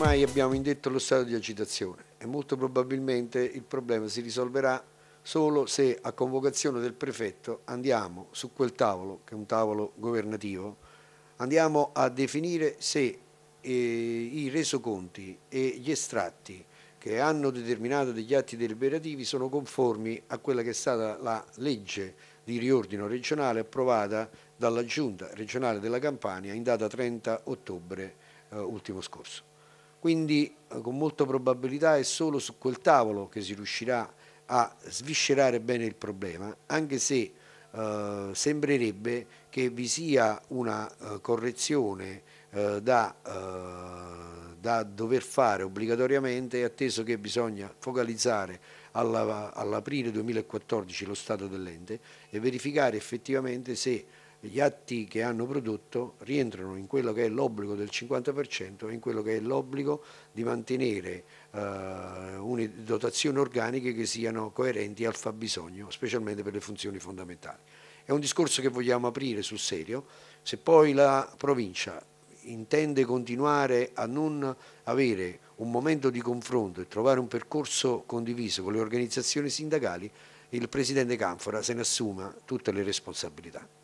ormai abbiamo indetto lo stato di agitazione e molto probabilmente il problema si risolverà solo se a convocazione del prefetto andiamo su quel tavolo, che è un tavolo governativo, andiamo a definire se eh, i resoconti e gli estratti che hanno determinato degli atti deliberativi sono conformi a quella che è stata la legge di riordino regionale approvata dalla Giunta regionale della Campania in data 30 ottobre eh, ultimo scorso. Quindi eh, con molta probabilità è solo su quel tavolo che si riuscirà a sviscerare bene il problema, anche se eh, sembrerebbe che vi sia una eh, correzione eh, da, eh, da, dover fare obbligatoriamente, atteso che bisogna focalizzare alla, all'aprile 2014 lo stato dell'ente e verificare effettivamente se gli atti che hanno prodotto rientrano in quello che è l'obbligo del 50% e in quello che è l'obbligo di mantenere eh, dotazioni organiche che siano coerenti al fabbisogno, specialmente per le funzioni fondamentali. È un discorso che vogliamo aprire sul serio, se poi la provincia intende continuare a non avere un momento di confronto e trovare un percorso condiviso con le organizzazioni sindacali, il Presidente Canfora se ne assuma tutte le responsabilità.